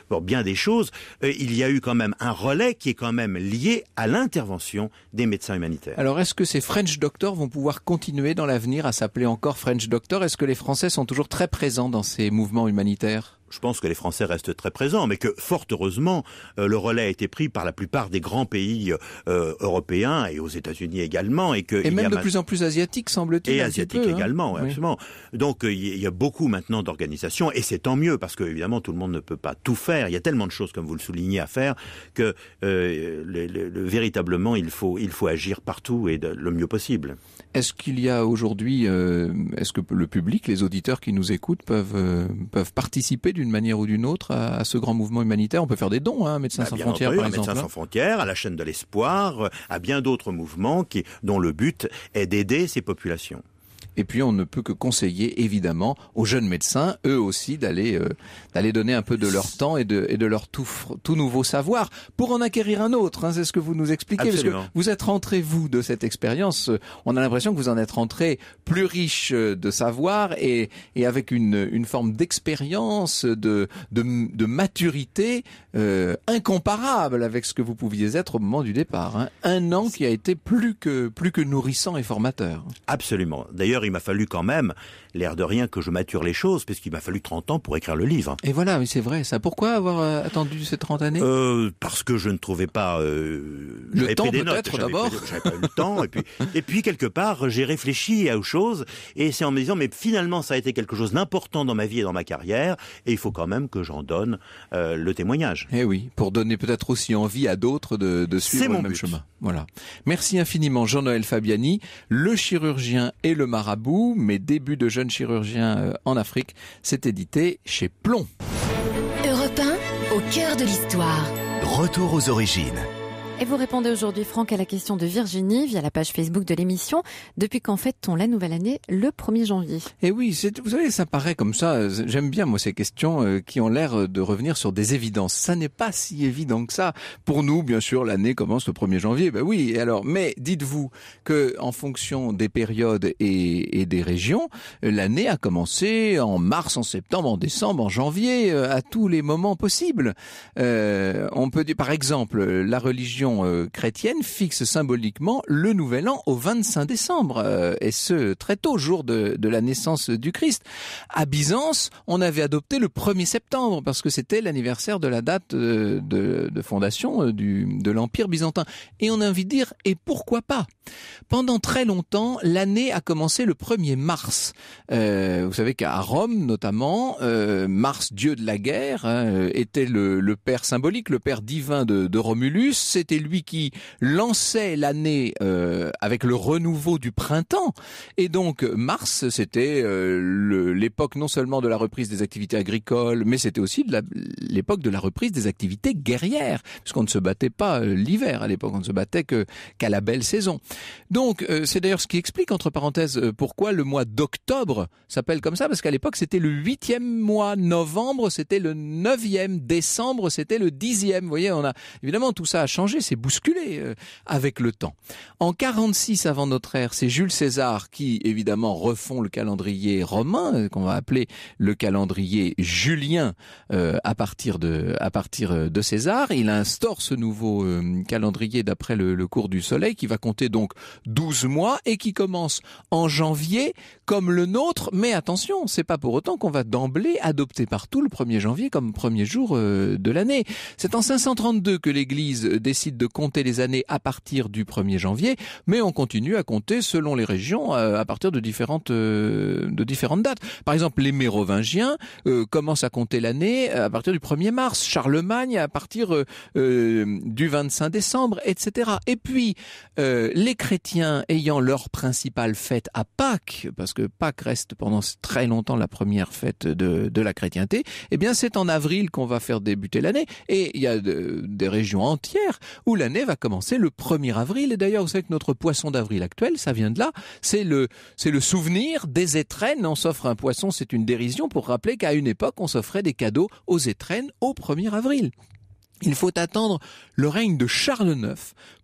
pour bien des choses. Euh, il y a eu quand même un relais qui est quand même lié à l'intervention des médecins humanitaires. Alors, est-ce que ces French Doctors vont pouvoir continuer dans l'avenir à s'appeler encore French Doctors Est-ce que les Français sont toujours très présents dans ces mouvements humanitaires je pense que les Français restent très présents, mais que fort heureusement, euh, le relais a été pris par la plupart des grands pays euh, européens et aux États-Unis également, et que même de plus en plus asiatiques semble-t-il. Et asiatiques hein. également, absolument. Donc euh, il y a beaucoup maintenant d'organisations et c'est tant mieux parce que évidemment tout le monde ne peut pas tout faire. Il y a tellement de choses, comme vous le soulignez, à faire que le, véritablement il faut il faut agir partout et le mieux possible. Est-ce qu'il y a aujourd'hui, est-ce que le public, les auditeurs qui nous écoutent peuvent peuvent participer d'une d'une manière ou d'une autre à, ce grand mouvement humanitaire. On peut faire des dons, hein, Médecins bah, sans frontières, par à Médecins sans hein. frontières, à la chaîne de l'espoir, euh, à bien d'autres mouvements qui, dont le but est d'aider ces populations. Et puis on ne peut que conseiller évidemment aux jeunes médecins, eux aussi, d'aller euh, d'aller donner un peu de leur temps et de, et de leur tout, tout nouveau savoir pour en acquérir un autre. Hein, c'est ce que vous nous expliquez. Parce que vous êtes rentré, vous, de cette expérience, euh, on a l'impression que vous en êtes rentré plus riche euh, de savoir et, et avec une, une forme d'expérience, de, de, de, maturité euh, incomparable avec ce que vous pouviez être au moment du départ. Hein. Un an qui a été plus que, plus que nourrissant et formateur. Absolument. D'ailleurs, il m'a fallu quand même, l'air de rien, que je mature les choses, puisqu'il m'a fallu 30 ans pour écrire le livre. Et voilà, mais c'est vrai ça. Pourquoi avoir euh, attendu ces 30 années euh, Parce que je ne trouvais pas... Euh, le temps peut-être d'abord J'avais pas eu le temps, et puis, quelque part, j'ai réfléchi à aux choses, et c'est en me disant, mais finalement, ça a été quelque chose d'important dans ma vie et dans ma carrière, et il faut quand même que j'en donne le témoignage. Eh oui, pour donner peut-être aussi envie à d'autres de, suivre mon le même chemin. Voilà. Merci infiniment Jean-Noël Fabiani, le chirurgien et le marabout Marabout, mes débuts de jeune chirurgien euh, en Afrique, c'est édité chez Plomb. Europe au cœur de l'histoire. Retour aux origines. Et vous répondez aujourd'hui, Franck, à la question de Virginie via la page Facebook de l'émission. Depuis qu'en fait on la nouvelle année le 1er janvier Et eh oui, vous savez, ça paraît comme ça. J'aime bien, moi, ces questions euh, qui ont l'air de revenir sur des évidences. Ça n'est pas si évident que ça. Pour nous, bien sûr, l'année commence le 1er janvier. Ben oui, alors, mais dites-vous que en fonction des périodes et, et des régions, l'année a commencé en mars, en septembre, en décembre, en janvier, euh, à tous les moments possibles. Euh, on peut dire, par exemple, la religion euh, chrétienne fixe symboliquement le nouvel an au 25 décembre, euh, et ce très tôt, jour de, la naissance du Christ. À Byzance, on avait adopté le 1er septembre, parce que c'était l'anniversaire de la date euh, de, fondation du, de l'Empire byzantin. Et on a envie de dire, et pourquoi pas Pendant très longtemps, l'année a commencé le 1er mars. vous savez qu'à Rome, notamment, Mars, dieu de la guerre, hein, était le, père symbolique, le père divin de, de Romulus. C'était c'est lui qui lançait l'année euh, avec le renouveau du printemps. Et donc mars, c'était euh, l'époque non seulement de la reprise des activités agricoles, mais c'était aussi l'époque de la reprise des activités guerrières, puisqu'on ne se battait pas euh, l'hiver à l'époque, on ne se battait qu'à la belle saison. Donc c'est d'ailleurs ce qui explique entre parenthèses pourquoi le mois d'octobre s'appelle comme ça, parce qu'à l'époque c'était le huitième mois, novembre c'était le neuvième, décembre c'était le dixième. Vous voyez, on a évidemment tout ça a changé s'est bousculé euh, avec le temps. En 46 avant notre ère, c'est Jules César qui, évidemment, refond le calendrier romain, euh, qu'on va appeler le calendrier julien euh, à, partir de, à partir de César. Il instaure ce nouveau calendrier d'après le, cours du soleil qui va compter donc 12 mois et qui commence en janvier comme le nôtre. Mais attention, c'est pas pour autant qu'on va d'emblée adopter partout le 1er janvier comme premier jour de l'année. C'est en 532 que l'Église décide de compter les années à partir du 1er janvier, mais on continue à compter selon les régions euh, à partir de différentes euh, de différentes dates. Par exemple, les Mérovingiens euh, commencent à compter l'année à partir du 1er mars, Charlemagne à partir du 25 décembre, etc. Et puis les chrétiens ayant leur principale fête à Pâques, parce que Pâques reste pendant très longtemps la première fête de, de la chrétienté, eh bien c'est en avril qu'on va faire débuter l'année. Et il y a des régions entières où l'année va commencer le 1er avril. Et d'ailleurs, vous savez que notre poisson d'avril actuel, ça vient de là. C'est le, c'est le souvenir des étrennes. On s'offre un poisson, c'est une dérision pour rappeler qu'à une époque, on s'offrait des cadeaux aux étrennes au 1er avril. Il faut attendre le règne de Charles IX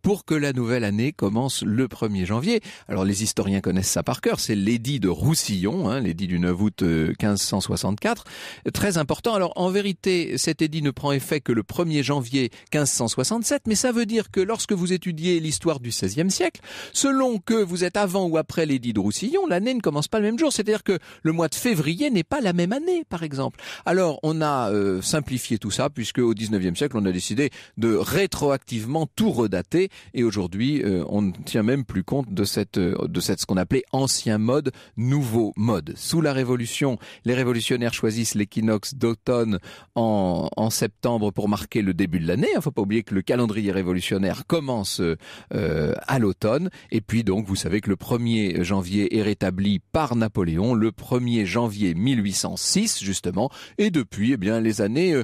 pour que la nouvelle année commence le 1er janvier. Alors les historiens connaissent ça par cœur, c'est l'édit de Roussillon, hein, l'édit du 9 août 1564, euh, très important. Alors en vérité, cet édit ne prend effet que le 1er janvier 1567, mais ça veut dire que lorsque vous étudiez l'histoire du XVIe siècle, selon que vous êtes avant ou après l'édit de Roussillon, l'année ne commence pas le même jour. C'est-à-dire que le mois de février n'est pas la même année, par exemple. Alors on a euh, simplifié tout ça, puisque au XIXe siècle, on a décidé de rétroactivement tout redater et aujourd'hui euh, on ne tient même plus compte de cette euh, de cette ce qu'on appelait ancien mode, nouveau mode. Sous la Révolution, les révolutionnaires choisissent l'équinoxe d'automne en, septembre pour marquer le début de l'année. Il hein, faut pas oublier que le calendrier révolutionnaire commence euh, à l'automne et puis donc vous savez que le 1er janvier est rétabli par Napoléon le 1er janvier 1806 justement et depuis eh bien les années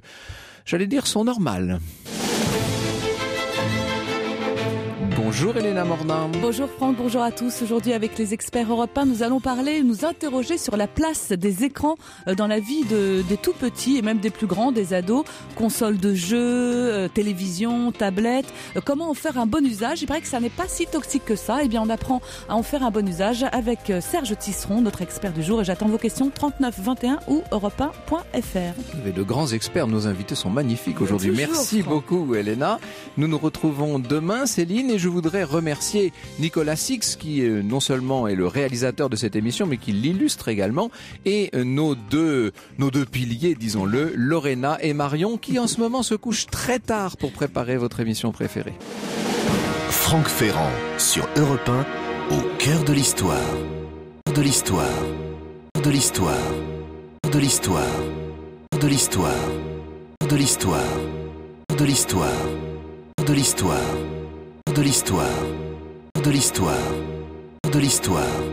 j'allais dire, sont normales. Bonjour Elena Mornin. Bonjour Franck, bonjour à tous. Aujourd'hui avec les experts européens, nous allons parler, nous interroger sur la place des écrans euh, dans la vie de, des tout petits et même des plus grands, des ados. Consoles de jeux, euh, télévision, tablettes, euh, Comment en faire un bon usage Il paraît que ça n'est pas si toxique que ça. Eh bien, on apprend à en faire un bon usage avec Serge Tisseron, notre expert du jour. Et j'attends vos questions 39 21 ou europe Vous avez de grands experts, nos invités sont magnifiques aujourd'hui. Merci beaucoup Elena. Nous nous retrouvons demain, Céline, et je vous voudrais remercier Nicolas Six qui euh, non seulement est le réalisateur de cette émission mais qui l'illustre également et euh, nos deux nos deux piliers disons-le Lorena et Marion qui en ce moment se couchent très tard pour préparer votre émission préférée. Franck Ferrand sur Europe 1 au cœur de l'histoire. De l'histoire. De l'histoire. De l'histoire. De l'histoire. De l'histoire. De l'histoire. De l'histoire de l'histoire. De l'histoire. De l'histoire.